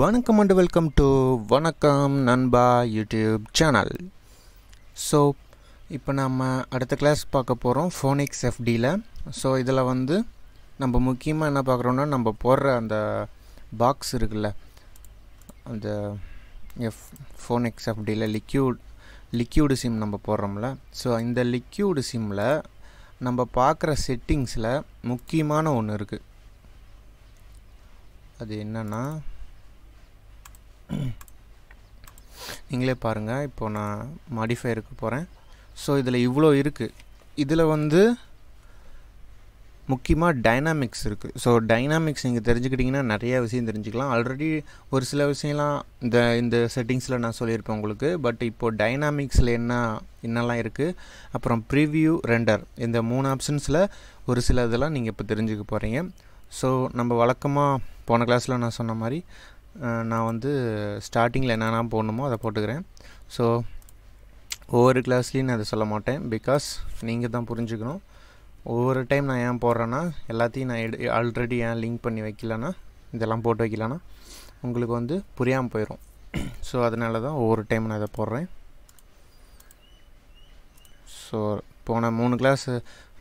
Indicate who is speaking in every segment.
Speaker 1: வணக்கம் and welcome to வணக்கம் நண்பா யூடியூப் சேனல் ஸோ இப்போ நம்ம அடுத்த கிளாஸ் பார்க்க போகிறோம் ஃபோனிக்ஸ் எஃப்டியில் ஸோ இதில் வந்து நம்ம முக்கியமாக என்ன பார்க்குறோன்னா நம்ம போடுற அந்த பாக்ஸ் இருக்குல்ல அந்த எஃப் ஃபோனிக்ஸ் எஃப்டியில் லிக்யூட் லிக்யூடு சிம் நம்ம போடுறோம்ல ஸோ இந்த லிக்யூடு சிம்மில் நம்ம பார்க்குற செட்டிங்ஸில் முக்கியமான ஒன்று இருக்குது அது என்னென்னா நீங்களே பாருங்கள் இப்போது நான் மாடிஃபை இருக்க போகிறேன் ஸோ இதில் இவ்வளோ இருக்குது இதில் வந்து முக்கியமாக டைனாமிக்ஸ் இருக்குது ஸோ டைனாமிக்ஸ் நீங்கள் தெரிஞ்சுக்கிட்டிங்கன்னா நிறைய விஷயம் தெரிஞ்சுக்கலாம் ஆல்ரெடி ஒரு சில விஷயம்லாம் இந்த இந்த செட்டிங்ஸில் நான் சொல்லியிருப்பேன் உங்களுக்கு பட் இப்போது டைனாமிக்ஸில் என்ன என்னெல்லாம் இருக்குது அப்புறம் ப்ரீவியூ ரெண்டர் இந்த மூணு ஆப்ஷன்ஸில் ஒரு சில இதெல்லாம் நீங்கள் இப்போ தெரிஞ்சுக்க போகிறீங்க ஸோ நம்ம வழக்கமாக போன கிளாஸில் நான் சொன்ன மாதிரி நான் வந்து ஸ்டார்டிங்கில் என்னென்ன போடணுமோ அதை போட்டுக்கிறேன் ஸோ ஒவ்வொரு கிளாஸ்லேயும் நான் அதை சொல்ல மாட்டேன் பிகாஸ் நீங்கள் தான் புரிஞ்சுக்கணும் ஒவ்வொரு டைம் நான் ஏன் போடுறேன்னா எல்லாத்தையும் நான் எடு ஆல்ரெடி ஏன் லிங்க் பண்ணி வைக்கலன்னா இதெல்லாம் போட்டு வைக்கலன்னா உங்களுக்கு வந்து புரியாமல் போயிடும் ஸோ அதனால தான் ஒவ்வொரு டைம் நான் இதை போடுறேன் ஸோ போன மூணு கிளாஸ்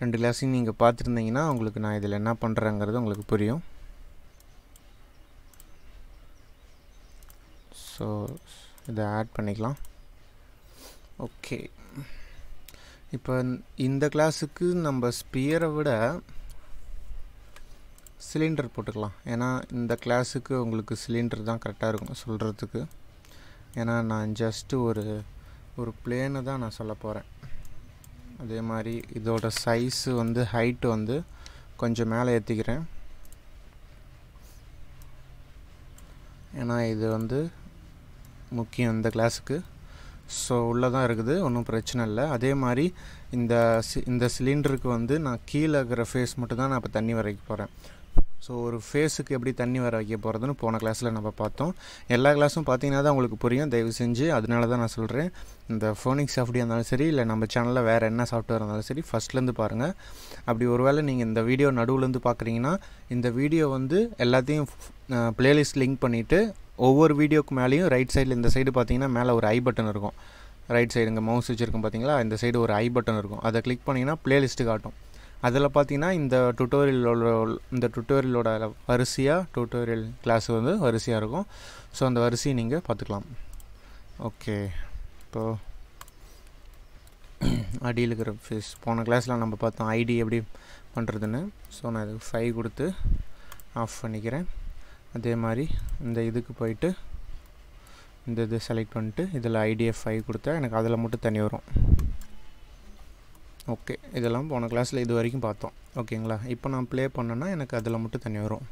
Speaker 1: ரெண்டு கிளாஸையும் நீங்கள் பார்த்துருந்தீங்கன்னா உங்களுக்கு நான் இதில் என்ன பண்ணுறேங்கிறது உங்களுக்கு புரியும் ஸோ இதை ஆட் பண்ணிக்கலாம் ஓகே இப்போ இந்த கிளாஸுக்கு நம்ம ஸ்பியரை விட சிலிண்டர் போட்டுக்கலாம் ஏன்னா இந்த கிளாஸுக்கு உங்களுக்கு சிலிண்டர் தான் கரெக்டாக இருக்கும் சொல்கிறதுக்கு ஏன்னா நான் ஜஸ்ட்டு ஒரு ஒரு பிளேனு தான் நான் சொல்ல போகிறேன் அதே மாதிரி இதோட சைஸு வந்து ஹைட்டு வந்து கொஞ்சம் மேலே ஏற்றிக்கிறேன் ஏன்னா இது வந்து முக்கியம் இந்த கிளாஸுக்கு ஸோ உள்ளே தான் இருக்குது ஒன்றும் பிரச்சனை இல்லை அதே மாதிரி இந்த சி இந்த சிலிண்டருக்கு வந்து நான் கீழே இருக்கிற ஃபேஸ் மட்டும்தான் நான் இப்போ தண்ணி வரைக்க போகிறேன் ஸோ ஒரு ஃபேஸுக்கு எப்படி தண்ணி வர வைக்க போகிறதுன்னு போன கிளாஸில் நம்ம பார்த்தோம் எல்லா கிளாஸும் பார்த்தீங்கன்னா தான் உங்களுக்கு புரியும் தயவு செஞ்சு அதனால தான் நான் சொல்கிறேன் இந்த ஃபோனிக் சாஃப்ட்வேர் இருந்தாலும் சரி இல்லை நம்ம சேனலில் வேறு என்ன சாஃப்ட்வேர் இருந்தாலும் சரி ஃபஸ்ட்லேருந்து பாருங்கள் அப்படி ஒருவேளை நீங்கள் இந்த வீடியோ நடுவுலேருந்து பார்க்குறீங்கன்னா இந்த வீடியோ வந்து எல்லாத்தையும் ப்ளேலிஸ்ட் லிங்க் பண்ணிவிட்டு ஒவ்வொரு வீடியோக்கு மேலேயும் ரைட் சைடில் இந்த சைடு பார்த்தீங்கன்னா மேலே ஒரு ஐ பட்டன் இருக்கும் ரைட் சைடு இங்கே மவுஸ் வச்சுருக்கும் பார்த்தீங்களா இந்த சைடு ஒரு ஐ பட்டன் இருக்கும் அதை கிளிக் பண்ணிங்கன்னா ப்ளேலிஸ்ட்டு காட்டும் அதில் பார்த்தீங்கன்னா இந்த டுட்டோரியலோட இந்த டுட்டோரியலோட வரிசையாக டுட்டோரியல் கிளாஸ் வந்து வரிசையாக இருக்கும் ஸோ அந்த வரிசையை நீங்கள் பார்த்துக்கலாம் ஓகே இப்போது அடியில் இருக்கிற ஃபீஸ் போன கிளாஸில் நம்ம பார்த்தோம் ஐடி எப்படி பண்ணுறதுன்னு ஸோ நான் இதுக்கு ஃபைவ் கொடுத்து ஆஃப் பண்ணிக்கிறேன் அதே மாதிரி இந்த இதுக்கு போயிட்டு இந்த இது செலக்ட் பண்ணிட்டு இதில் ஐடிஎஃப் ஃபைவ் கொடுத்தா எனக்கு அதில் மட்டும் தனி வரும் ஓகே இதெல்லாம் போன கிளாஸில் இது வரைக்கும் பார்த்தோம் ஓகேங்களா இப்போ நான் ப்ளே பண்ணேன்னா எனக்கு அதில் மட்டும் தனி வரும்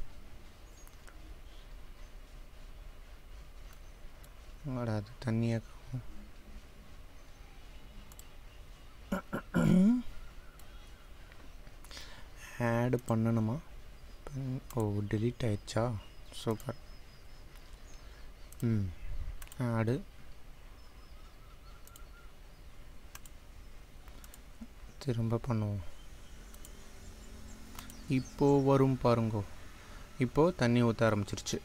Speaker 1: அது தண்ணியாக ஆடு பண்ணணுமா ஓ டெலீட் ஆயிடுச்சா சூப்பர் ம் ஆடு திரும்ப பண்ணுவோம் இப்போ வரும் பாருங்கோ இப்போது தண்ணி ஊற்ற ஆரம்பிச்சிருச்சு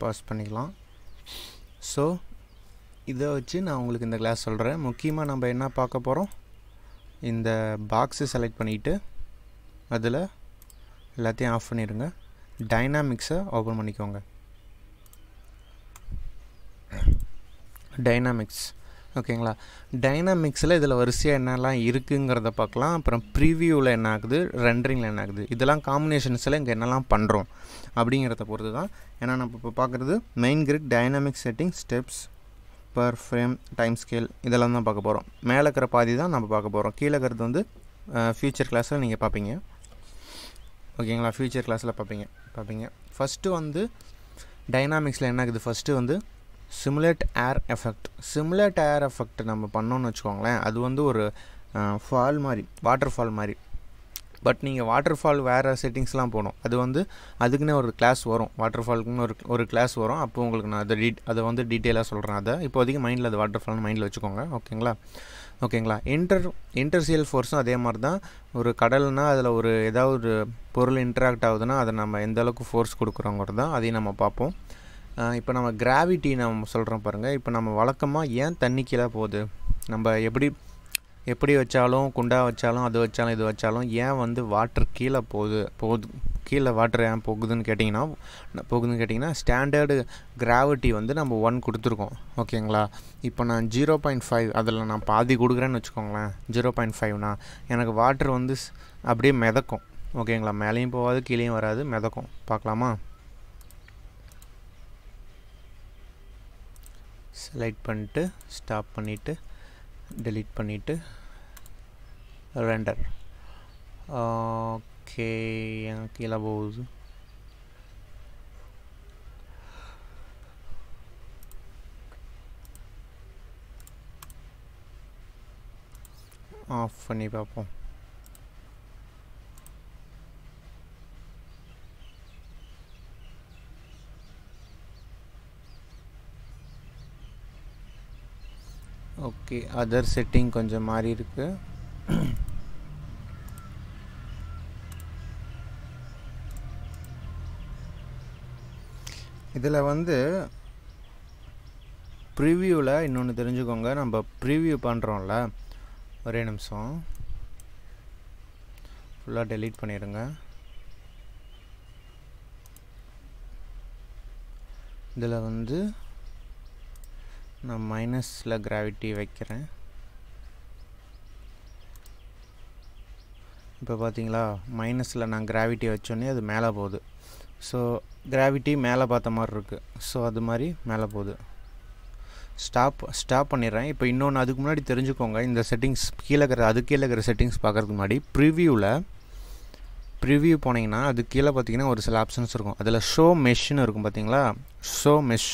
Speaker 1: பாஸ் பண்ணிக்கலாம் ஸோ இதை வச்சு நான் உங்களுக்கு இந்த கிளாஸ் சொல்கிறேன் முக்கியமாக நம்ம என்ன பார்க்க போகிறோம் இந்த பாக்ஸு செலக்ட் பண்ணிவிட்டு அதில் எல்லாத்தையும் ஆஃப் பண்ணிடுங்க டைனாமிக்ஸை ஓப்பன் பண்ணிக்கோங்க டைனாமிக்ஸ் ஓகேங்களா டைனாமிக்ஸில் இதில் வரிசையாக என்னெல்லாம் இருக்குங்கிறத பார்க்கலாம் அப்புறம் ப்ரீவியூவில் என்ன ஆகுது ரெண்டரிங்கில் என்ன ஆகுது இதெல்லாம் காம்பினேஷன்ஸில் இங்கே என்னெல்லாம் பண்ணுறோம் அப்படிங்கிறத பொறுத்து தான் ஏன்னா நம்ம இப்போ பார்க்குறது main grid dynamic setting steps per frame time scale இதெல்லாம் தான் பார்க்க போகிறோம் மேலே இருக்கிற பாதி தான் நம்ம பார்க்க போகிறோம் கீழே இருக்கிறது வந்து ஃபியூச்சர் கிளாஸில் நீங்கள் பார்ப்பீங்க ஓகேங்களா ஃப்யூச்சர் கிளாஸில் பார்ப்பீங்க பார்ப்பீங்க ஃபஸ்ட்டு வந்து டைனாமிக்ஸில் என்ன ஆகுது ஃபஸ்ட்டு வந்து simulate air effect simulate air effect நம்ம பண்ணோன்னு வச்சுக்கோங்களேன் அது வந்து ஒரு ஃபால் மாதிரி வாட்டர் ஃபால் மாதிரி பட் நீங்கள் வாட்டர் ஃபால் வேறு செட்டிங்ஸ்லாம் போகணும் அது வந்து அதுக்குன்னே ஒரு கிளாஸ் வரும் வாட்டர் ஃபால்க்குன்னு ஒரு ஒரு கிளாஸ் வரும் அப்போ உங்களுக்கு நான் அதை டீ அதை வந்து டீட்டெயிலாக சொல்கிறேன் அதை இப்போதைக்கு மைண்டில் அது வாட்டர் ஃபால்னு மைண்டில் வச்சுக்கோங்க ஓகேங்களா ஓகேங்களா இன்டர் இன்டர்சியல் ஃபோர்ஸும் அதே மாதிரி தான் ஒரு கடல்னால் அதில் ஒரு ஏதாவது ஒரு பொருள் இன்ட்ராக்ட் ஆகுதுன்னா அதை நம்ம எந்த அளவுக்கு ஃபோர்ஸ் கொடுக்குறோங்கிறது தான் அதையும் நம்ம பார்ப்போம் இப்போ நம்ம கிராவிட்டி நம்ம சொல்கிறோம் பாருங்கள் இப்போ நம்ம வழக்கமாக ஏன் தண்ணி கீழே போகுது நம்ம எப்படி எப்படி வச்சாலும் குண்டா வச்சாலும் அது வச்சாலும் இது வச்சாலும் ஏன் வந்து வாட்டர் கீழே போகுது போகுது கீழே வாட்டர் ஏன் போகுதுன்னு கேட்டிங்கன்னா போகுதுன்னு கேட்டிங்கன்னா ஸ்டாண்டர்டு கிராவிட்டி வந்து நம்ம ஒன் கொடுத்துருக்கோம் ஓகேங்களா இப்போ நான் ஜீரோ பாயிண்ட் ஃபைவ் அதில் நான் பாதி கொடுக்குறேன்னு வச்சுக்கோங்களேன் ஜீரோ பாயிண்ட் ஃபைவ்னா எனக்கு வாட்டர் வந்து அப்படியே மிதக்கும் ஓகேங்களா மேலேயும் போகாது கீழேயும் வராது மிதக்கும் பார்க்கலாமா செலக்ட் பண்ணிட்டு ஸ்டாப் பண்ணிவிட்டு delete பண்ணிட்டு render ஓகே எனக்கு கீழே போகுது ஆஃப் பண்ணி பார்ப்போம் ஓகே அதர் செட்டிங் கொஞ்சம் மாறி இருக்கு இதில் வந்து ப்ரிவியூவில் இன்னொன்று தெரிஞ்சுக்கோங்க நம்ம ப்ரிவியூ பண்ணுறோம்ல ஒரே நிமிஷம் ஃபுல்லாக டெலீட் பண்ணிடுங்க இதில் வந்து நான் மைனஸில் கிராவிட்டி வைக்கிறேன் இப்போ பார்த்தீங்களா மைனஸில் நான் கிராவிட்டி வச்சோன்னே அது மேலே போகுது ஸோ கிராவிட்டி மேலே பார்த்த மாதிரி இருக்குது ஸோ அது மாதிரி மேலே போகுது ஸ்டாப் ஸ்டாப் பண்ணிடுறேன் இப்போ இன்னொன்று அதுக்கு முன்னாடி தெரிஞ்சுக்கோங்க இந்த செட்டிங்ஸ் கீழே இருக்கிற அது கீழே இருக்கிற செட்டிங்ஸ் பார்க்குறதுக்கு முன்னாடி ப்ரிவியூவில் ப்ரிவியூ போனீங்கன்னா அது கீழே பார்த்தீங்கன்னா ஒரு சில ஆப்ஷன்ஸ் இருக்கும் அதில் ஷோ மெஷ்ஷுன்னு இருக்கும் பார்த்தீங்களா ஷோ மெஷ்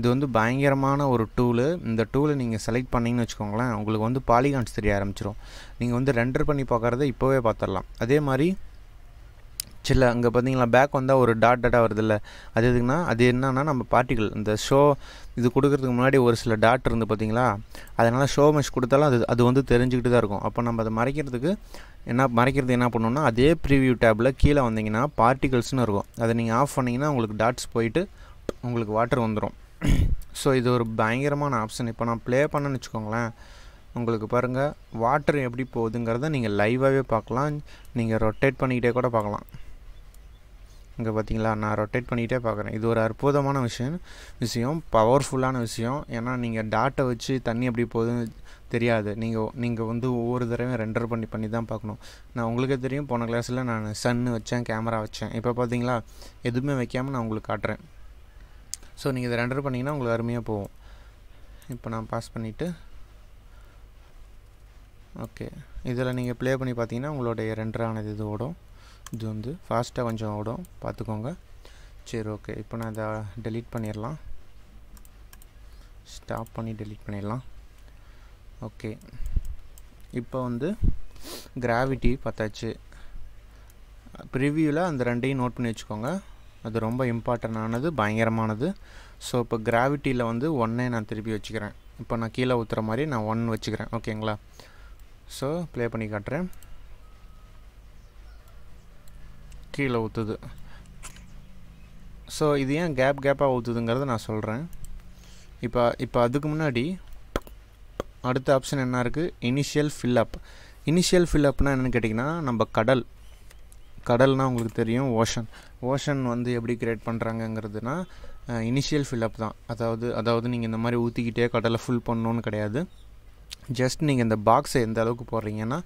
Speaker 1: இது வந்து பயங்கரமான ஒரு டூலு இந்த டூலை நீங்கள் செலக்ட் பண்ணிங்கன்னு வச்சுக்கோங்களேன் உங்களுக்கு வந்து பாலிகான்ஸ் தெரிய ஆரம்பிச்சிடும் நீங்கள் வந்து ரெண்டர் பண்ணி பார்க்குறத இப்போவே பார்த்துடலாம் அதே மாதிரி சில அங்கே பார்த்தீங்களா பேக் வந்தால் ஒரு டாட் டாட்டாக வருதில்ல அது எதுக்குன்னா அது என்னன்னா நம்ம பார்ட்டிகள் இந்த ஷோ இது கொடுக்கறதுக்கு முன்னாடி ஒரு சில டாட் இருந்து பார்த்தீங்களா அதனால் ஷோ மெஷ் கொடுத்தாலும் அது அது வந்து தெரிஞ்சுக்கிட்டு தான் இருக்கும் அப்போ நம்ம அதை மறைக்கிறதுக்கு என்ன மறைக்கிறது என்ன பண்ணணும்னா அதே ப்ரிவியூ டேப்பில் கீழே வந்தீங்கன்னா பார்ட்டிகல்ஸ்னு இருக்கும் அதை நீங்கள் ஆஃப் பண்ணிங்கன்னா உங்களுக்கு டாட்ஸ் போயிட்டு உங்களுக்கு வாட்டர் வந்துடும் ஸோ இது ஒரு பயங்கரமான ஆப்ஷன் இப்போ நான் ப்ளே பண்ணேன்னு வச்சுக்கோங்களேன் உங்களுக்கு பாருங்கள் வாட்டர் எப்படி போகுதுங்கிறத நீங்கள் லைவாகவே பார்க்கலாம் நீங்கள் ரொட்டேட் பண்ணிக்கிட்டே கூட பார்க்கலாம் இங்கே பார்த்தீங்களா நான் ரொட்டேட் பண்ணிக்கிட்டே பார்க்குறேன் இது ஒரு அற்புதமான விஷயம் விஷயம் பவர்ஃபுல்லான விஷயம் ஏன்னா நீங்கள் டாட்டை வச்சு தண்ணி எப்படி போகுதுன்னு தெரியாது நீங்கள் நீங்கள் வந்து ஒவ்வொரு தடவையும் ரெண்டர் பண்ணி பண்ணி தான் பார்க்கணும் நான் உங்களுக்கே தெரியும் போன கிளாஸில் நான் சன்னு வச்சேன் கேமரா வச்சேன் இப்போ பார்த்தீங்களா எதுவுமே வைக்காமல் நான் உங்களுக்கு காட்டுறேன் ஸோ நீங்கள் இதை ரெண்டர் பண்ணிங்கன்னா உங்களுக்கு அருமையாக போகும் இப்போ நான் பாஸ் பண்ணிவிட்டு ஓகே இதில் நீங்கள் ப்ளே பண்ணி பார்த்தீங்கன்னா உங்களுடைய ரெண்டர் ஆனது இது ஓடும் இது வந்து ஃபாஸ்ட்டாக கொஞ்சம் ஓடும் பார்த்துக்கோங்க சரி ஓகே இப்போ நான் இதை டெலீட் பண்ணிடலாம் ஸ்டாப் பண்ணி டெலீட் பண்ணிடலாம் ஓகே இப்போ வந்து கிராவிட்டி பார்த்தாச்சு ப்ரிவியூவில் அந்த ரெண்டையும் நோட் பண்ணி வச்சுக்கோங்க அது ரொம்ப இம்பார்ட்டண்டானது பயங்கரமானது ஸோ இப்போ கிராவிட்டியில் வந்து ஒன்னே நான் திருப்பி வச்சுக்கிறேன் இப்போ நான் கீழே ஊற்றுற மாதிரி நான் ஒன் வச்சுக்கிறேன் ஓகேங்களா ஸோ ப்ளே பண்ணி காட்டுறேன் கீழே ஊற்றுது ஸோ இது ஏன் கேப் கேப்பாக ஊற்றுதுங்கிறத நான் சொல்கிறேன் இப்போ இப்போ அதுக்கு முன்னாடி அடுத்த ஆப்ஷன் என்ன இருக்குது இனிஷியல் ஃபில்லப் இனிஷியல் ஃபில்லப்னால் என்னென்னு கேட்டிங்கன்னா நம்ம கடல் கடல்னால் உங்களுக்கு தெரியும் ஓஷன் ஓஷன் வந்து எப்படி கிரியேட் பண்ணுறாங்கங்கிறதுனா இனிஷியல் ஃபில்அப் தான் அதாவது அதாவது நீங்கள் இந்த மாதிரி ஊற்றிக்கிட்டே கடலை ஃபுல் பண்ணணுன்னு கிடையாது ஜஸ்ட் நீங்கள் இந்த பாக்ஸை எந்த அளவுக்கு போடுறீங்கன்னா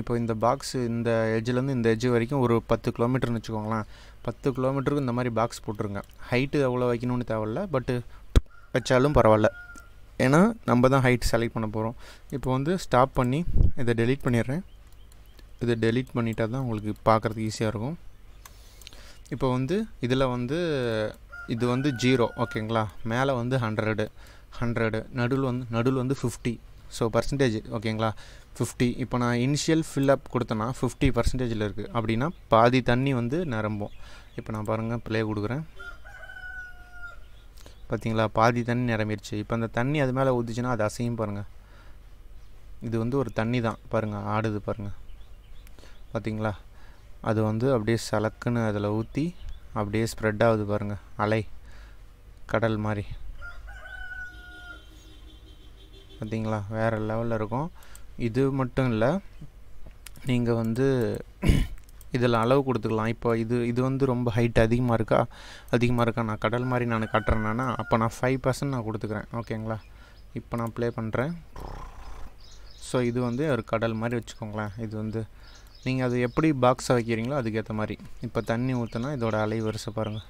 Speaker 1: இப்போ இந்த பாக்ஸ் இந்த எஜ்ஜிலேருந்து இந்த எஜ்ஜு வரைக்கும் ஒரு பத்து கிலோமீட்டர்னு வச்சுக்கோங்களேன் பத்து கிலோமீட்டருக்கு இந்த மாதிரி பாக்ஸ் போட்டுருங்க ஹைட்டு எவ்வளோ வைக்கணும்னு தேவையில்ல பட்டு வச்சாலும் பரவாயில்ல ஏன்னா நம்ம தான் ஹைட் செலக்ட் பண்ண போகிறோம் இப்போ வந்து ஸ்டாப் பண்ணி இதை டெலீட் பண்ணிடுறேன் இதை டெலீட் பண்ணிட்டா தான் உங்களுக்கு பார்க்குறதுக்கு ஈஸியாக இருக்கும் இப்போ வந்து இதில் வந்து இது வந்து ஜீரோ ஓகேங்களா மேலே வந்து ஹண்ட்ரடு ஹண்ட்ரடு நடுவில் வந்து நடுவில் வந்து ஃபிஃப்டி ஸோ பர்சன்டேஜ் ஓகேங்களா ஃபிஃப்டி இப்போ நான் இனிஷியல் ஃபில்லப் கொடுத்தேன்னா ஃபிஃப்டி பர்சன்டேஜில் இருக்குது அப்படின்னா பாதி தண்ணி வந்து நிரம்பும் இப்போ நான் பாருங்கள் ப்ளே கொடுக்குறேன் பார்த்தீங்களா பாதி தண்ணி நிரம்பிடுச்சு இப்போ அந்த தண்ணி அது மேலே ஊற்றுச்சுன்னா அது அசையும் பாருங்கள் இது வந்து ஒரு தண்ணி தான் பாருங்கள் ஆடுது பாருங்கள் பார்த்திங்களா அது வந்து அப்படியே சலக்குன்னு அதில் ஊற்றி அப்படியே ஸ்ப்ரெட் ஆகுது பாருங்கள் அலை கடல் மாதிரி பார்த்திங்களா வேறு லெவலில் இருக்கும் இது மட்டும் இல்லை நீங்கள் வந்து இதில் அளவு கொடுத்துக்கலாம் இப்போ இது இது வந்து ரொம்ப ஹைட் அதிகமாக இருக்கா அதிகமாக இருக்கா நான் கடல் மாதிரி நான் கட்டுறேன்னா அப்போ நான் ஃபைவ் பர்சன்ட் நான் கொடுத்துக்கிறேன் ஓகேங்களா இப்போ நான் ப்ளே பண்ணுறேன் ஸோ இது வந்து ஒரு கடல் மாதிரி வச்சுக்கோங்களேன் இது வந்து நீங்கள் அது எப்படி பாக்ஸாக வைக்கிறீங்களோ அதுக்கேற்ற மாதிரி இப்போ தண்ணி ஊற்றுனா இதோட அலை வரிசை பாருங்கள்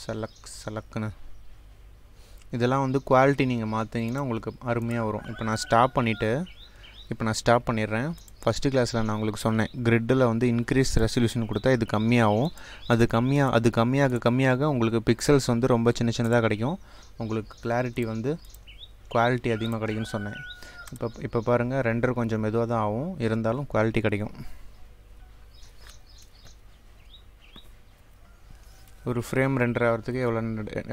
Speaker 1: செலக் செலக்குன்னு இதெல்லாம் வந்து குவாலிட்டி நீங்கள் மாற்றினீங்கன்னா உங்களுக்கு அருமையாக வரும் இப்போ நான் ஸ்டாப் பண்ணிவிட்டு இப்போ நான் ஸ்டாப் பண்ணிடுறேன் ஃபஸ்ட்டு கிளாஸில் நான் உங்களுக்கு சொன்னேன் கிரிட்டில் வந்து இன்க்ரீஸ் ரெசல்யூஷன் கொடுத்தா இது கம்மியாகும் அது கம்மியாக அது கம்மியாக கம்மியாக உங்களுக்கு பிக்சல்ஸ் வந்து ரொம்ப சின்ன சின்னதாக கிடைக்கும் உங்களுக்கு கிளாரிட்டி வந்து குவாலிட்டி அதிகமாக கிடைக்கும்னு சொன்னேன் இப்போ இப்போ பாருங்கள் ரெண்டர் கொஞ்சம் மெதுவாக தான் ஆகும் இருந்தாலும் குவாலிட்டி கிடைக்கும் ஒரு ஃப்ரேம் ரெண்டர் ஆகிறதுக்கு எவ்வளோ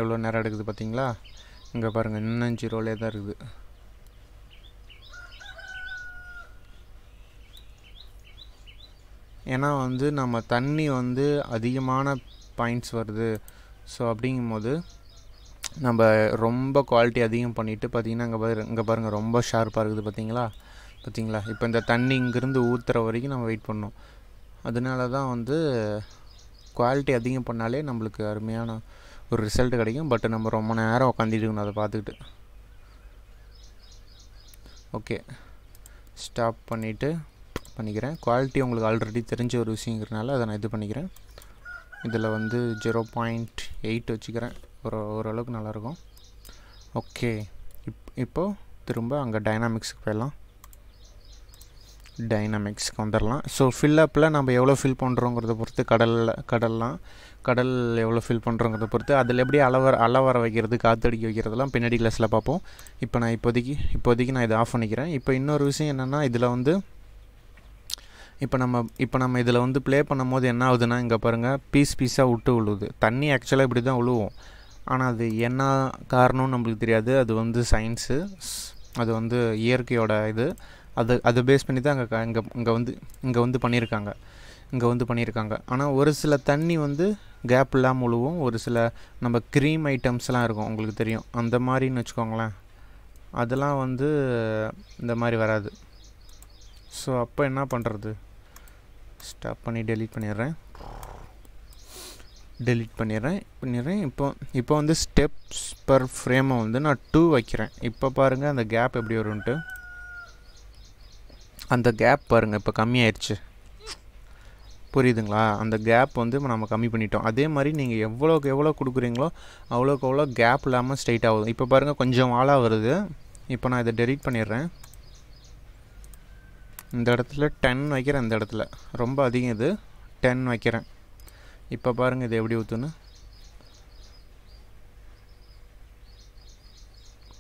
Speaker 1: எவ்வளோ நேரம் எடுக்குது பார்த்தீங்களா இங்கே பாருங்கள் இன்னும் ரோலே தான் இருக்குது ஏன்னா வந்து நம்ம தண்ணி வந்து அதிகமான பாயிண்ட்ஸ் வருது ஸோ அப்படிங்கும்போது நம்ம ரொம்ப குவாலிட்டி அதிகம் பண்ணிவிட்டு பார்த்திங்கன்னா இங்கே பாரு இங்கே பாருங்கள் ரொம்ப ஷார்ப்பாக இருக்குது பார்த்தீங்களா பார்த்திங்களா இப்போ இந்த தண்ணி இங்கேருந்து ஊற்றுற வரைக்கும் நம்ம வெயிட் பண்ணோம் அதனால தான் வந்து குவாலிட்டி அதிகம் பண்ணாலே நம்மளுக்கு அருமையான ஒரு ரிசல்ட் கிடைக்கும் பட் நம்ம ரொம்ப நேரம் உட்காந்துட்டு அதை பார்த்துக்கிட்டு ஓகே ஸ்டாப் பண்ணிவிட்டு பண்ணிக்கிறேன் குவாலிட்டி உங்களுக்கு ஆல்ரெடி தெரிஞ்ச ஒரு விஷயங்கிறனால அதை நான் இது பண்ணிக்கிறேன் இதில் வந்து ஜீரோ பாயிண்ட் எயிட் வச்சுக்கிறேன் ஒரு ஓரளவுக்கு நல்லாயிருக்கும் ஓகே இப் இப்போது திரும்ப அங்கே டைனாமிக்ஸுக்கு போயிடலாம் டைனாமிக்ஸ்க்கு வந்துடலாம் ஸோ ஃபில்லப்பில் நம்ம எவ்வளோ ஃபில் பண்ணுறோங்கிறத பொறுத்து கடலில் கடல்லாம் கடல் எவ்வளோ ஃபில் பண்ணுறோங்கிறத பொறுத்து அதில் எப்படி அளவர அளவர வைக்கிறது காத்தடிக்க வைக்கிறதுலாம் பின்னாடி கிளாஸில் பார்ப்போம் இப்போ நான் இப்போதைக்கு இப்போதைக்கு நான் இதை ஆஃப் பண்ணிக்கிறேன் இப்போ இன்னொரு விஷயம் என்னென்னா இதில் வந்து இப்போ நம்ம இப்போ நம்ம இதில் வந்து ப்ளே பண்ணும்போது என்ன ஆகுதுன்னா இங்கே பாருங்கள் பீஸ் பீஸாக விட்டு விழுவுது தண்ணி ஆக்சுவலாக இப்படி தான் விழுவோம் ஆனால் அது என்ன காரணம்னு நம்மளுக்கு தெரியாது அது வந்து சயின்ஸு அது வந்து இயற்கையோட இது அது அதை பேஸ் பண்ணி தான் அங்கே இங்கே இங்கே வந்து இங்கே வந்து பண்ணியிருக்காங்க இங்கே வந்து பண்ணியிருக்காங்க ஆனால் ஒரு சில தண்ணி வந்து கேப் இல்லாமல் முழுவும் ஒரு சில நம்ம க்ரீம் ஐட்டம்ஸ்லாம் இருக்கும் உங்களுக்கு தெரியும் அந்த மாதிரின்னு வச்சுக்கோங்களேன் அதெல்லாம் வந்து இந்த மாதிரி வராது ஸோ அப்போ என்ன பண்ணுறது ஸ்டாப் பண்ணி டெலீட் பண்ணிடுறேன் டெலிட் பண்ணிடுறேன் பண்ணிடுறேன் இப்போ இப்போ வந்து ஸ்டெப்ஸ் பர் ஃப்ரேமை வந்து நான் டூ வைக்கிறேன் இப்போ பாருங்கள் அந்த கேப் எப்படி வரும்ன்ட்டு அந்த கேப் பாருங்கள் இப்போ கம்மியாயிடுச்சு புரியுதுங்களா அந்த கேப் வந்து இப்போ நம்ம கம்மி பண்ணிட்டோம் அதே மாதிரி நீங்கள் எவ்வளோக்கு எவ்வளோ கொடுக்குறீங்களோ அவ்வளோக்கு அவ்வளோ கேப் இல்லாமல் ஸ்ட்ரைட் ஆகுது இப்போ பாருங்கள் கொஞ்சம் ஆளாக வருது இப்போ நான் இதை டெலிட் பண்ணிடுறேன் இந்த இடத்துல டென் வைக்கிறேன் இந்த இடத்துல ரொம்ப அதிகம் இது டென் வைக்கிறேன் இப்போ பாருங்கள் இது எப்படி ஊற்றுன்னு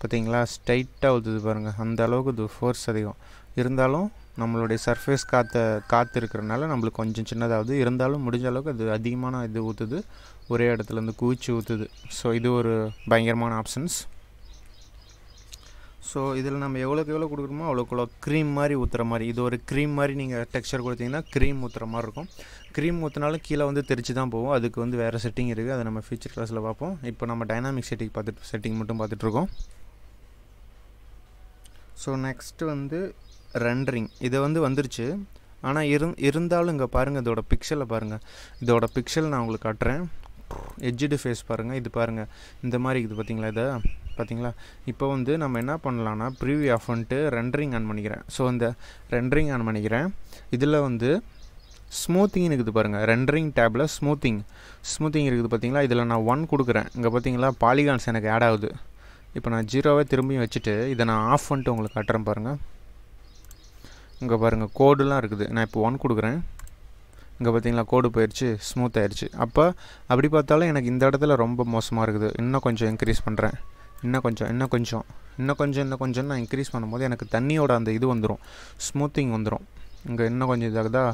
Speaker 1: பார்த்தீங்களா ஸ்ட்ரைட்டாக ஊற்றுது பாருங்கள் அந்த அளவுக்கு இது ஃபோர்ஸ் அதிகம் இருந்தாலும் நம்மளுடைய சர்ஃபேஸ் காற்றை காற்று இருக்கிறனால நம்மளுக்கு கொஞ்சம் சின்னதாகுது இருந்தாலும் முடிஞ்ச அளவுக்கு அது அதிகமான இது ஊற்றுது ஒரே இடத்துலேருந்து குவிச்சு ஊற்றுது ஸோ இது ஒரு பயங்கரமான ஆப்ஷன்ஸ் ஸோ இதில் நம்ம எவ்வளோக்கு எவ்வளோ கொடுக்குறோமோ அவ்வளோக்குள்ள க்ரீம் மாதிரி ஊற்றுற மாதிரி இது ஒரு க்ரீம் மாதிரி நீங்கள் டெக்ஸ்சர் கொடுத்தீங்கன்னா க்ரீம் ஊற்றுற மாதிரி இருக்கும் க்ரீம் ஊற்றினாலும் கீழே வந்து தெரிச்சு தான் போகும் அதுக்கு வந்து வேறு செட்டிங் இருக்குது அதை நம்ம ஃபியூச்சர் கிளாஸில் பார்ப்போம் இப்போ நம்ம டைனாமிக் செட்டிங் பார்த்துட்டு செட்டிங் மட்டும் பார்த்துட்ருக்கோம் ஸோ நெக்ஸ்ட்டு வந்து ரெண்டரிங் இது வந்து வந்துருச்சு ஆனால் இருந் இருந்தாலும் இங்கே பாருங்கள் இதோட பிக்சலை பாருங்கள் இதோட பிக்சல் நான் உங்களுக்கு காட்டுறேன் எட்ஜிடு ஃபேஸ் பாருங்கள் இது பாருங்கள் இந்த மாதிரி இருக்குது பார்த்தீங்களா இதை பார்த்தீங்களா இப்போ வந்து நம்ம என்ன பண்ணலான்னா ப்ரீவியூ வந்துட்டு ரெண்டரிங் ஆன் பண்ணிக்கிறேன் ஸோ அந்த ரெண்டரிங் ஆன் பண்ணிக்கிறேன் இதில் வந்து ஸ்மூத்திங் இருக்குது பாருங்கள் ரெண்டரிங் டேப்பில் ஸ்மூத்திங் ஸ்மூத்திங் இருக்குது பார்த்தீங்களா இதில் நான் ஒன் கொடுக்குறேன் இங்கே பார்த்தீங்களா பாலிகான்ஸ் எனக்கு ஆட் ஆகுது இப்போ நான் ஜீரோவே திரும்பியும் வச்சுட்டு இதை நான் ஆஃப் பண்ணிட்டு உங்களுக்கு காட்டுறேன் பாருங்கள் இங்கே பாருங்கள் கோடுலாம் இருக்குது நான் இப்போ ஒன் கொடுக்குறேன் இங்கே பார்த்தீங்களா கோடு போயிடுச்சு ஸ்மூத் ஆயிடுச்சு அப்போ அப்படி பார்த்தாலும் எனக்கு இந்த இடத்துல ரொம்ப மோசமாக இருக்குது இன்னும் கொஞ்சம் இன்க்ரீஸ் பண்ணுறேன் இன்னும் கொஞ்சம் இன்னும் கொஞ்சம் இன்னும் கொஞ்சம் இன்னும் கொஞ்சம் நான் இன்க்ரீஸ் பண்ணும்போது எனக்கு தண்ணியோட அந்த இது வந்துடும் ஸ்மூத்திங் வந்துடும் இங்கே இன்னும் கொஞ்சம் இதாகுதா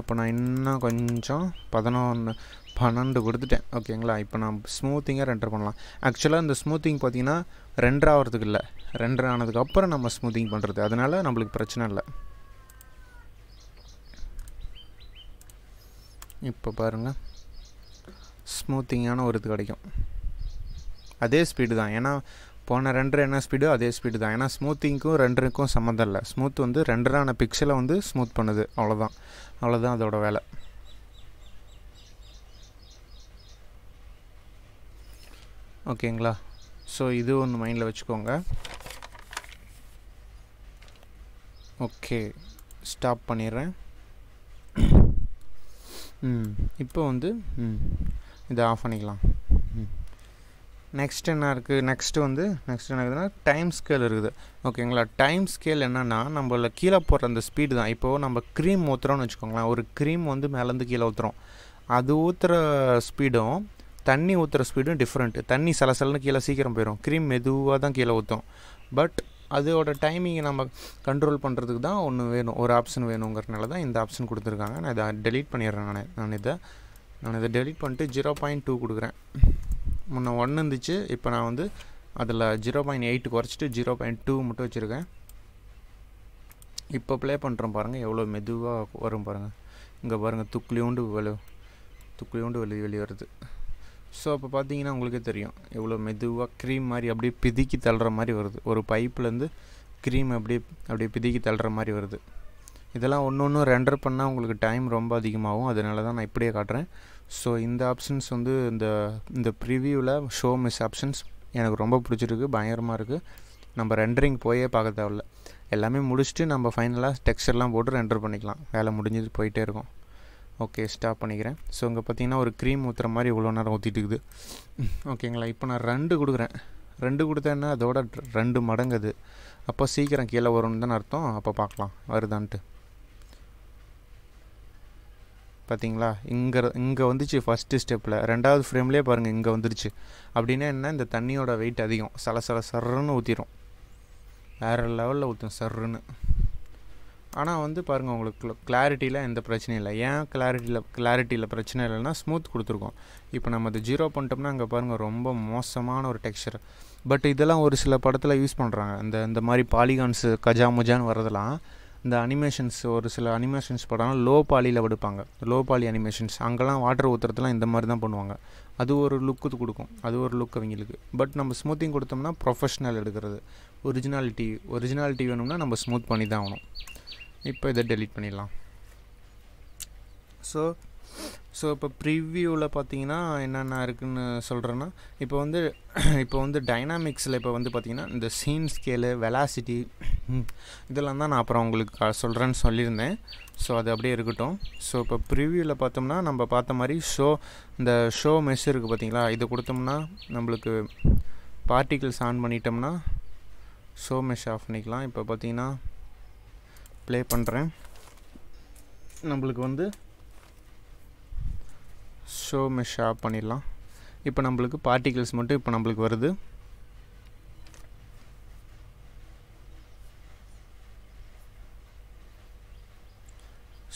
Speaker 1: அப்போ நான் இன்னும் கொஞ்சம் பதினொன்று பன்னெண்டு கொடுத்துட்டேன் ஓகேங்களா இப்போ நான் ஸ்மூத்திங்காக ரெண்டர் பண்ணலாம் ஆக்சுவலாக இந்த ஸ்மூத்திங் பார்த்திங்கன்னா ரெண்டர் ஆகிறதுக்கு இல்லை ரெண்டர் ஆனதுக்கப்புறம் நம்ம ஸ்மூத்திங் பண்ணுறது அதனால் நம்மளுக்கு பிரச்சனை இல்லை இப்போ பாருங்கள் ஸ்மூத்திங்கான ஒரு இது கிடைக்கும் அதே ஸ்பீடு தான் ஏன்னா போன ரெண்டர் என்ன ஸ்பீடோ அதே ஸ்பீடு தான் ஏன்னா ஸ்மூத்திங்க்கும் ரெண்டருக்கும் சம்மந்தம் இல்லை ஸ்மூத் வந்து ரெண்டரான பிக்சலை வந்து ஸ்மூத் பண்ணுது அவ்வளோதான் அவ்வளோதான் அதோட வேலை ஓகேங்களா ஸோ இது ஒன்று மைண்டில் வச்சுக்கோங்க ஓகே ஸ்டாப் பண்ணிடுறேன் இப்போ வந்து இதை ஆஃப் பண்ணிக்கலாம் நெக்ஸ்ட் என்ன இருக்குது நெக்ஸ்ட்டு வந்து நெக்ஸ்ட் என்ன இருக்குதுன்னா டைம் ஸ்கேல் இருக்குது ஓகேங்களா டைம் ஸ்கேல் என்னென்னா நம்மள கீழே போடுற அந்த ஸ்பீடு தான் இப்போது நம்ம க்ரீம் ஊற்றுறோம்னு வச்சுக்கோங்களேன் ஒரு க்ரீம் வந்து மேலேருந்து கீழே ஊற்றுறோம் அது ஊற்றுற ஸ்பீடும் தண்ணி ஊற்றுற ஸ்பீடும் டிஃப்ரெண்ட்டு தண்ணி சலசலன்னு கீழே சீக்கிரம் போயிடும் க்ரீம் மெதுவாக தான் கீழே ஊற்றும் பட் அதோட டைமிங்கை நம்ம கண்ட்ரோல் பண்ணுறதுக்கு தான் ஒன்று வேணும் ஒரு ஆப்ஷன் வேணுங்கிறனால தான் இந்த ஆப்ஷன் கொடுத்துருக்காங்க நான் இதை டெலீட் பண்ணிடுறேன் நான் நான் இதை நான் இதை டெலிட் பண்ணிட்டு ஜீரோ பாயிண்ட் டூ கொடுக்குறேன் முன்ன ஒன்று இருந்துச்சு இப்போ நான் வந்து அதில் ஜீரோ பாயிண்ட் எயிட் குறைச்சிட்டு ஜீரோ பாயிண்ட் டூ மட்டும் வச்சுருக்கேன் இப்போ ப்ளே பண்ணுறோம் பாருங்கள் எவ்வளோ மெதுவாக வரும் பாருங்கள் இங்கே பாருங்கள் துக்ளியோண்டு வெளி துக்ளியோண்டு வெளியே வெளியே வருது ஸோ அப்போ பார்த்தீங்கன்னா உங்களுக்கே தெரியும் எவ்வளோ மெதுவாக க்ரீம் மாதிரி அப்படியே பிதிக்கி தள்ளுற மாதிரி வருது ஒரு பைப்லேருந்து க்ரீம் அப்படியே அப்படியே பிதிக்கி தள்ளுற மாதிரி வருது இதெல்லாம் ஒன்று ஒன்று ரெண்டர் பண்ணால் உங்களுக்கு டைம் ரொம்ப அதிகமாகும் அதனால தான் நான் இப்படியே காட்டுறேன் ஸோ இந்த ஆப்ஷன்ஸ் வந்து இந்த இந்த ப்ரிவியூவில் ஷோ மிஸ் ஆப்ஷன்ஸ் எனக்கு ரொம்ப பிடிச்சிருக்கு பயங்கரமாக இருக்குது நம்ம ரெண்டரிங் போயே பார்க்க தேவையில்ல எல்லாமே முடிச்சுட்டு நம்ம ஃபைனலாக டெக்ஸ்டர்லாம் போட்டு ரெண்டர் பண்ணிக்கலாம் வேலை முடிஞ்சது போயிட்டே இருக்கும் ஓகே ஸ்டாப் பண்ணிக்கிறேன் ஸோ இங்கே பார்த்தீங்கன்னா ஒரு க்ரீம் ஊற்றுற மாதிரி இவ்வளோ நேரம் ஊற்றிட்டு இருக்குது ஓகேங்களா இப்போ நான் ரெண்டு கொடுக்குறேன் ரெண்டு கொடுத்தேன்னா அதோட ரெண்டு மடங்குது அப்போ சீக்கிரம் கீழே வரும்னு தான் அர்த்தம் அப்போ பார்க்கலாம் வருதான்ட்டு பார்த்தீங்களா இங்கே இங்கே வந்துச்சு ஃபஸ்ட்டு ஸ்டெப்பில் ரெண்டாவது ஃப்ரேம்லேயே பாருங்கள் இங்கே வந்துடுச்சு அப்படின்னா என்ன இந்த தண்ணியோட வெயிட் அதிகம் சல சல சர்ன்னு ஊற்றிடும் வேறு லெவலில் ஊற்றும் சர்ன்னு ஆனால் வந்து பாருங்கள் உங்களுக்கு கிளாரிட்டியில் எந்த பிரச்சனையும் இல்லை ஏன் கிளாரிட்டியில் கிளாரிட்டியில் பிரச்சனை இல்லைன்னா ஸ்மூத் கொடுத்துருக்கோம் இப்போ நம்ம அது ஜீரோ பண்ணிட்டோம்னா அங்கே பாருங்கள் ரொம்ப மோசமான ஒரு டெக்ஸ்சர் பட் இதெல்லாம் ஒரு சில படத்தில் யூஸ் பண்ணுறாங்க இந்த இந்த மாதிரி பாலிகான்ஸு கஜா முஜான்னு வரதெல்லாம் இந்த அனிமேஷன்ஸ் ஒரு சில அனிமேஷன்ஸ் படம்லாம் லோ பாலியில் எடுப்பாங்க லோ பாலி அனிமேஷன்ஸ் அங்கெல்லாம் வாட்டர் ஊற்றுறதுலாம் இந்த மாதிரி தான் பண்ணுவாங்க அது ஒரு லுக்கு கொடுக்கும் அது ஒரு லுக் அவங்களுக்கு பட் நம்ம ஸ்மூத்திங் கொடுத்தோம்னா ப்ரொஃபஷ்னல் எடுக்கிறது ஒரிஜினாலிட்டி ஒரிஜினாலிட்டி வேணும்னா நம்ம ஸ்மூத் பண்ணி தான் ஆகணும் இப்போ இதை டெலிட் பண்ணிடலாம் ஸோ ஸோ இப்போ ப்ரிவ்யூவில் பார்த்தீங்கன்னா என்னென்ன இருக்குதுன்னு சொல்கிறேன்னா இப்போ வந்து இப்போ வந்து டைனாமிக்ஸில் இப்போ வந்து பார்த்திங்கன்னா இந்த சீன் ஸ்கேலு வெலாசிட்டி இதெல்லாம் தான் நான் அப்புறம் உங்களுக்கு சொல்கிறேன்னு சொல்லியிருந்தேன் ஸோ அது அப்படியே இருக்கட்டும் ஸோ இப்போ ப்ரிவியூவில் பார்த்தோம்னா நம்ம பார்த்த மாதிரி ஷோ இந்த ஷோ மெஸ் இருக்குது பார்த்தீங்களா இது கொடுத்தோம்னா நம்மளுக்கு பார்ட்டிகிள்ஸ் ஆன் பண்ணிட்டோம்னா ஷோ மெஷ் ஆஃப் பண்ணிக்கலாம் இப்போ பார்த்தீங்கன்னா ப்ளே பண்ணுறேன் நம்மளுக்கு வந்து ஷோ மெஷ் ஆஃப் பண்ணிடலாம் இப்போ நம்மளுக்கு பார்ட்டிகிள்ஸ் மட்டும் இப்போ நம்மளுக்கு வருது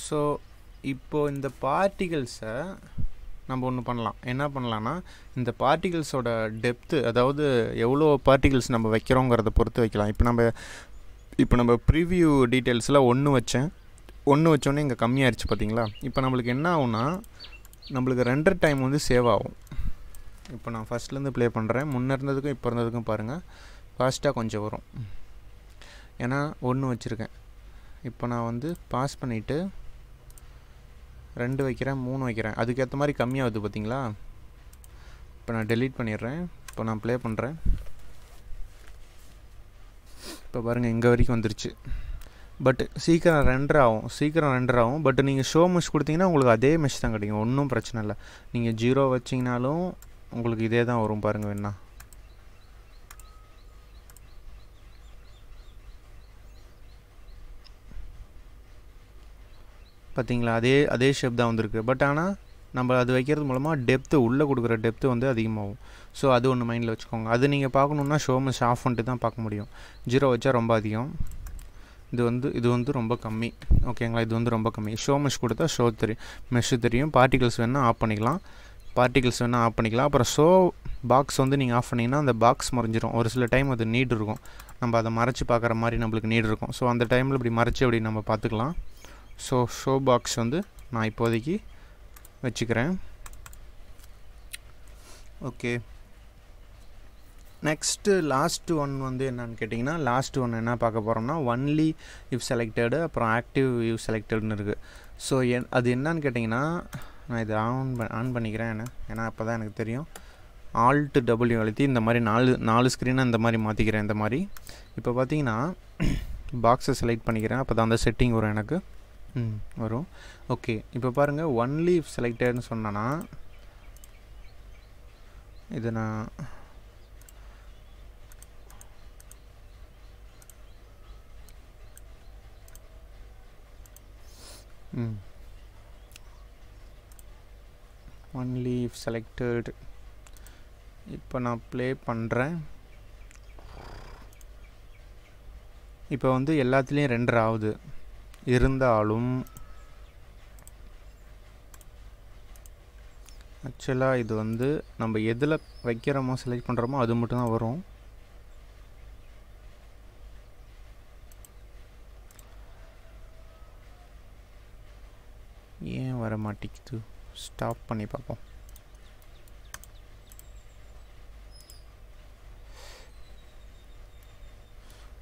Speaker 1: ஸோ இப்போது இந்த பார்ட்டிகிள்ஸை நம்ம ஒன்று பண்ணலாம் என்ன பண்ணலான்னா இந்த பார்ட்டிகிள்ஸோட டெப்த்து அதாவது எவ்வளோ பார்ட்டிகிள்ஸ் நம்ம வைக்கிறோங்கிறத பொறுத்து வைக்கலாம் இப்போ நம்ம இப்போ நம்ம ப்ரிவியூ டீட்டெயில்ஸில் ஒன்று வச்சேன் ஒன்று வச்சோன்னே இங்கே கம்மியாகிடுச்சு பார்த்தீங்களா இப்போ நம்மளுக்கு என்ன ஆகும்னா நம்மளுக்கு ரெண்டர் டைம் வந்து சேவ் ஆகும் இப்போ நான் ஃபஸ்ட்லேருந்து ப்ளே பண்ணுறேன் முன்னே இருந்ததுக்கும் இப்போ இருந்ததுக்கும் பாருங்கள் ஃபாஸ்ட்டாக கொஞ்சம் வரும் ஏன்னா ஒன்று வச்சுருக்கேன் இப்போ நான் வந்து பாஸ் பண்ணிவிட்டு ரெண்டு வைக்கிறேன் மூணு வைக்கிறேன் அதுக்கேற்ற மாதிரி கம்மியாகுது பார்த்தீங்களா இப்போ நான் டெலீட் பண்ணிடுறேன் இப்போ நான் ப்ளே பண்ணுறேன் இப்போ பாருங்கள் இங்கே வரைக்கும் வந்துருச்சு பட் சீக்கிரம் ரெண்டர் ஆகும் சீக்கிரம் ரெண்டர் ஆகும் பட் நீங்கள் ஷோ மெஷ் கொடுத்தீங்கன்னா உங்களுக்கு அதே மெஷ் தான் கிடைக்கும் ஒன்றும் பிரச்சனை இல்லை நீங்கள் ஜீரோ வச்சிங்கனாலும் உங்களுக்கு இதே தான் வரும் பாருங்கள் வேணா பார்த்தீங்களா அதே அதே ஷேப் தான் வந்திருக்கு பட் ஆனால் நம்ம அது வைக்கிறது மூலமாக டெப்த்து உள்ளே கொடுக்குற டெப்த்து வந்து அதிகமாகும் ஸோ அது ஒன்று மைண்டில் வச்சுக்கோங்க அது நீங்கள் பார்க்கணுன்னா ஷோ மிஸ் ஆஃப் பண்ணிட்டு தான் பார்க்க முடியும் ஜீரோ வச்சா ரொம்ப அதிகம் இது வந்து இது வந்து ரொம்ப கம்மி ஓகேங்களா இது வந்து ரொம்ப கம்மி ஷோ மெஷ் கொடுத்தா ஷோ தெரியும் மெஷ் தெரியும் பார்ட்டிகல்ஸ் வேணால் ஆஃப் பண்ணிக்கலாம் பார்ட்டிகல்ஸ் வேணால் ஆஃப் பண்ணிக்கலாம் அப்புறம் ஷோ பாக்ஸ் வந்து நீங்கள் ஆஃப் பண்ணிங்கன்னா அந்த பாக்ஸ் மறைஞ்சிரும் ஒரு சில டைம் அது நீட் இருக்கும் நம்ம அதை மறைச்சி பார்க்குற மாதிரி நம்மளுக்கு நீட் இருக்கும் ஸோ அந்த டைமில் இப்படி மறைச்சி அப்படி நம்ம பார்த்துக்கலாம் ஸோ ஷோ பாக்ஸ் வந்து நான் இப்போதைக்கு வச்சுக்கிறேன் ஓகே நெக்ஸ்ட்டு லாஸ்ட் ஒன் வந்து என்னன்னு கேட்டிங்கன்னா லாஸ்ட் ஒன் என்ன பார்க்க போகிறோம்னா ஒன்லி இவ் செலக்டடு அப்புறம் ஆக்டிவ் இவ் செலக்டட்னு இருக்குது ஸோ என் அது என்னன்னு கேட்டிங்கன்னா நான் இதை ஆன் ஆன் பண்ணிக்கிறேன் என்ன ஏன்னா அப்போ தான் எனக்கு தெரியும் ஆல்ட்டு டபுள்யூ அழுத்தி இந்த மாதிரி நாலு நாலு ஸ்க்ரீனை இந்த மாதிரி மாற்றிக்கிறேன் இந்த மாதிரி இப்போ பார்த்தீங்கன்னா பாக்ஸை செலக்ட் பண்ணிக்கிறேன் அப்போ தான் அந்த செட்டிங் வரும் எனக்கு ம் வரும் ஓகே இப்போ பாருங்கள் ஒன் லீஃப் செலக்டட்னு சொன்னேன்னா இது நான் ம் ஒன் லீஃப் செலக்டட் இப்போ நான் ப்ளே பண்ணுறேன் இப்போ வந்து எல்லாத்துலேயும் ரெண்டர் ஆகுது இருந்தாலும் ஆக்சுவலாக இது வந்து நம்ம எதில் வைக்கிறோமோ செலக்ட் பண்ணுறோமோ அது மட்டும்தான் வரும் ஏன் வர மாட்டேங்குது ஸ்டாப் பண்ணி பார்ப்போம்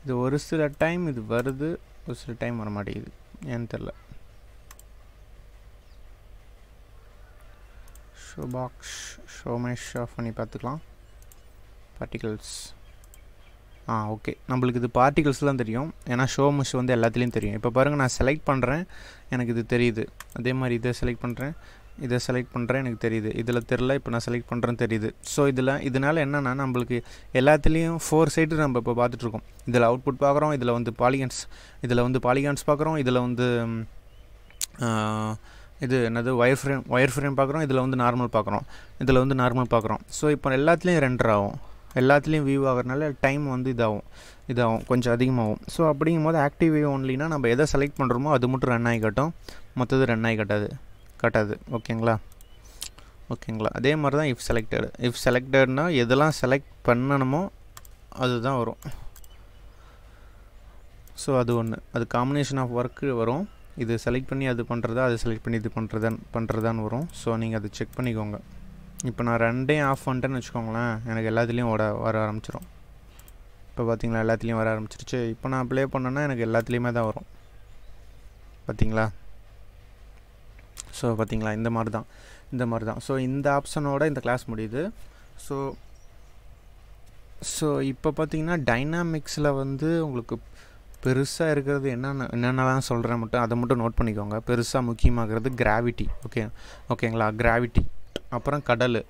Speaker 1: இது ஒரு சில டைம் இது வருது ஒரு சில டைம் வர மாட்டேங்குது ஏன்னு தெரில ஷோ பாக்ஸ் ஷோமேஷ் ஆஃப் பண்ணி பார்த்துக்கலாம் பார்ட்டிகல்ஸ் ஆ ஓகே நம்மளுக்கு இது பார்ட்டிகல்ஸ் தான் தெரியும் ஏன்னா ஷோ மிஷ் வந்து எல்லாத்துலேயும் தெரியும் இப்போ பாருங்கள் நான் செலக்ட் பண்ணுறேன் எனக்கு இது தெரியுது அதே மாதிரி இதை செலக்ட் பண்ணுறேன் இதை செலக்ட் பண்ணுறேன் எனக்கு தெரியுது இதில் தெரில இப்போ நான் செலக்ட் பண்ணுறேன்னு தெரியுது ஸோ இதில் இதனால் என்னென்னா நம்மளுக்கு எல்லாத்துலேயும் ஃபோர் சைடு நம்ம இப்போ பார்த்துட்ருக்கோம் இதில் அவுட்புட் பார்க்குறோம் இதில் வந்து பாலிகான்ஸ் இதில் வந்து பாலிகான்ஸ் பார்க்குறோம் இதில் வந்து இது என்னது ஒயர் ஃப்ரேம் ஒயர் ஃப்ரேம் பார்க்குறோம் இதில் வந்து நார்மல் பார்க்குறோம் இதில் வந்து நார்மல் பார்க்குறோம் ஸோ இப்போ எல்லாத்துலேயும் ரெண்டர் ஆகும் எல்லாத்துலேயும் வியூ ஆகிறதுனால டைம் வந்து இதாகும் இதாகும் கொஞ்சம் அதிகமாகும் ஸோ அப்படிங்கும் போது ஆக்டிவ் வியூ ஒன்லினா நம்ம எதை செலக்ட் பண்ணுறோமோ அது மட்டும் ரன் ஆகி கட்டும் மற்றது ரன் ஆகி கட்டாது கட்டாது ஓகேங்களா ஓகேங்களா அதே மாதிரி தான் இஃப் செலக்டட் இஃப் செலக்டட்னா எதெல்லாம் செலக்ட் பண்ணணுமோ அதுதான் வரும் ஸோ அது ஒன்று அது காம்பினேஷன் ஆஃப் ஒர்க்கு வரும் இது செலக்ட் பண்ணி அது பண்ணுறதா அது செலக்ட் பண்ணி இது பண்ணுறதான் பண்ணுறதான்னு வரும் ஸோ நீங்கள் அதை செக் பண்ணிக்கோங்க இப்போ நான் ரெண்டே ஆஃப் பண்ணிட்டேன்னு வச்சுக்கோங்களேன் எனக்கு எல்லாத்துலேயும் ஓட வர ஆரம்பிச்சிடும் இப்போ பார்த்திங்களா எல்லாத்துலேயும் வர ஆரம்பிச்சிருச்சு இப்போ நான் ப்ளே பண்ணேன்னா எனக்கு எல்லாத்துலேயுமே தான் வரும் பார்த்திங்களா ஸோ பார்த்தீங்களா இந்த மாதிரி தான் இந்த மாதிரி தான் ஸோ இந்த ஆப்ஷனோட இந்த கிளாஸ் முடியுது ஸோ ஸோ இப்போ பார்த்திங்கன்னா டைனாமிக்ஸில் வந்து உங்களுக்கு பெருசாக இருக்கிறது என்னென்ன என்னென்னலாம் சொல்கிறேன் மட்டும் அதை மட்டும் நோட் பண்ணிக்கோங்க பெருசாக முக்கியமாகிறது கிராவிட்டி ஓகே ஓகேங்களா கிராவிட்டி அப்புறம் கடல்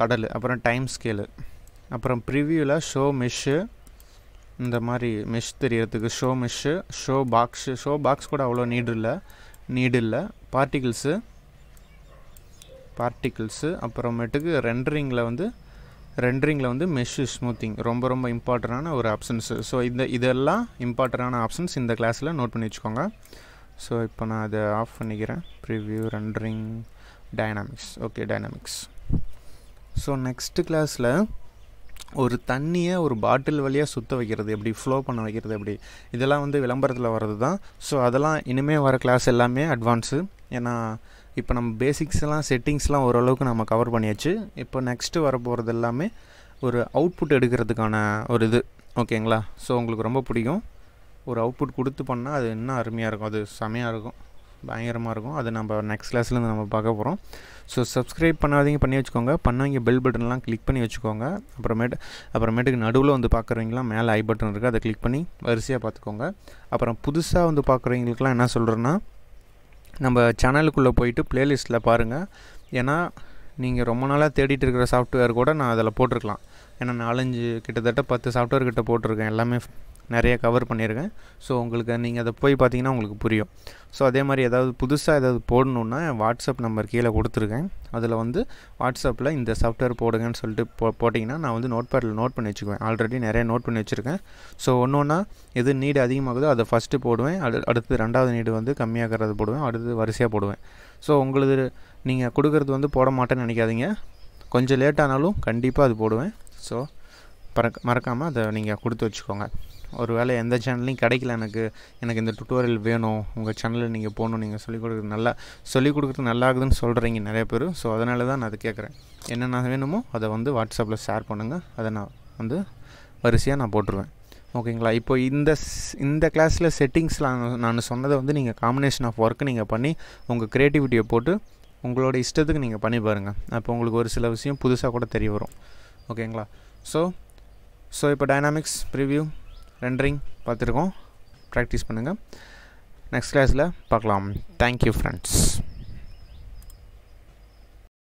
Speaker 1: கடல் அப்புறம் டைம் ஸ்கேலு அப்புறம் ப்ரிவியூவில் ஷோ மெஷ்ஷு இந்த மாதிரி மெஷ் தெரியறதுக்கு show mesh show box show box கூட அவ்வளோ நீடு இல்லை நீடு இல்லை பார்ட்டிகிள்ஸு பார்ட்டிகிள்ஸு அப்புறமேட்டுக்கு ரெண்டரிங்கில் வந்து ரெண்டரிங்கில் வந்து மெஷ் ஸ்மூத்திங் ரொம்ப ரொம்ப இம்பார்ட்டண்டான ஒரு ஆப்ஷன்ஸு ஸோ இந்த இதெல்லாம் இம்பார்ட்டண்டான ஆப்ஷன்ஸ் இந்த கிளாஸில் நோட் பண்ணி வச்சுக்கோங்க ஸோ இப்போ நான் அதை ஆஃப் பண்ணிக்கிறேன் preview rendering dynamics okay dynamics so next கிளாஸில் ஒரு தண்ணியை ஒரு பாட்டில் வழியாக சுற்ற வைக்கிறது எப்படி ஃப்ளோ பண்ண வைக்கிறது எப்படி இதெல்லாம் வந்து விளம்பரத்தில் வர்றது தான் ஸோ அதெல்லாம் இனிமேல் வர கிளாஸ் எல்லாமே அட்வான்ஸு ஏன்னா இப்போ நம்ம பேசிக்ஸ்லாம் செட்டிங்ஸ்லாம் ஓரளவுக்கு நம்ம கவர் பண்ணியாச்சு இப்போ நெக்ஸ்ட்டு வர போகிறது எல்லாமே ஒரு அவுட்புட் எடுக்கிறதுக்கான ஒரு இது ஓகேங்களா ஸோ உங்களுக்கு ரொம்ப பிடிக்கும் ஒரு அவுட்புட் கொடுத்து பண்ணால் அது இன்னும் அருமையாக இருக்கும் அது செமையாக இருக்கும் பயங்கரமாக இருக்கும் அது நம்ம நெக்ஸ்ட் கிளாஸ்லேருந்து நம்ம பார்க்க போகிறோம் ஸோ சப்ஸ்கிரைப் பண்ணாதீங்க பண்ணி வச்சுக்கோங்க பண்ணாங்க பெல் பட்டன்லாம் கிளிக் பண்ணி வச்சுக்கோங்க அப்புறமேட்டு அப்புறமேட்டுக்கு நடுவில் வந்து பார்க்குறவங்களாம் மேலே ஐ பட்டன் இருக்குது அதை கிளிக் பண்ணி வரிசையாக பார்த்துக்கோங்க அப்புறம் புதுசாக வந்து பார்க்குறவங்களுக்குலாம் என்ன சொல்கிறேன்னா நம்ம சேனலுக்குள்ளே போயிட்டு ப்ளேலிஸ்ட்டில் பாருங்கள் ஏன்னா நீங்கள் ரொம்ப நாளாக தேடிட்டு இருக்கிற சாஃப்ட்வேர் கூட நான் அதில் போட்டிருக்கலாம் ஏன்னா நாலஞ்சு கிட்டத்தட்ட பத்து சாஃப்ட்வேர் கிட்ட போட்டிருக்கேன் எல்லாமே நிறைய கவர் பண்ணியிருக்கேன் ஸோ உங்களுக்கு நீங்கள் அதை போய் பார்த்தீங்கன்னா உங்களுக்கு புரியும் ஸோ அதே மாதிரி ஏதாவது புதுசாக ஏதாவது போடணுன்னா வாட்ஸ்அப் நம்பர் கீழே கொடுத்துருக்கேன் அதில் வந்து வாட்ஸ்அப்பில் இந்த சாஃப்ட்வேர் போடுங்கன்னு சொல்லிட்டு போ போட்டிங்கன்னா நான் வந்து நோட் பேடில் நோட் பண்ணி வச்சுக்குவேன் ஆல்ரெடி நிறைய நோட் பண்ணி வச்சுருக்கேன் ஸோ ஒன்று ஒன்றா எது நீடு அதிகமாகுதோ அதை ஃபஸ்ட்டு போடுவேன் அடு அடுத்து ரெண்டாவது நீடு வந்து கம்மியாகிறது போடுவேன் அடுத்து வரிசையாக போடுவேன் ஸோ உங்களது நீங்கள் கொடுக்குறது வந்து போட மாட்டேன்னு நினைக்காதீங்க கொஞ்சம் லேட்டானாலும் கண்டிப்பாக அது போடுவேன் ஸோ மறக்காமல் அதை நீங்கள் கொடுத்து வச்சுக்கோங்க ஒரு வேளை எந்த சேனல்லையும் கிடைக்கல எனக்கு எனக்கு இந்த டுட்டோரியல் வேணும் உங்கள் சேனலில் நீங்கள் போகணும் நீங்கள் சொல்லிக் கொடுக்குறது நல்லா சொல்லிக் கொடுக்குறது நல்லா ஆகுதுன்னு சொல்கிறீங்க நிறைய பேர் ஸோ அதனால தான் நான் அதை கேட்குறேன் என்னென்ன வேணுமோ அதை வந்து வாட்ஸ்அப்பில் ஷேர் பண்ணுங்கள் அதை நான் வந்து வரிசையாக நான் போட்டுருவேன் ஓகேங்களா இப்போ இந்த இந்த கிளாஸில் செட்டிங்ஸில் நான் சொன்னதை வந்து நீங்கள் காம்பினேஷன் ஆஃப் ஒர்க்கு நீங்கள் பண்ணி உங்கள் க்ரியேட்டிவிட்டியை போட்டு உங்களோட இஷ்டத்துக்கு நீங்கள் பண்ணி பாருங்கள் அப்போ உங்களுக்கு ஒரு சில விஷயம் புதுசாக கூட தெரிய வரும் ஓகேங்களா ஸோ ஸோ இப்போ டைனாமிக்ஸ் ப்ரிவ்யூ ரெண்டரிங் பார்த்துருக்கோம் ப்ராக்டிஸ் பண்ணுங்கள் நெக்ஸ்ட் கிளாஸில் பார்க்கலாம் தேங்க்யூ ஃப்ரெண்ட்ஸ்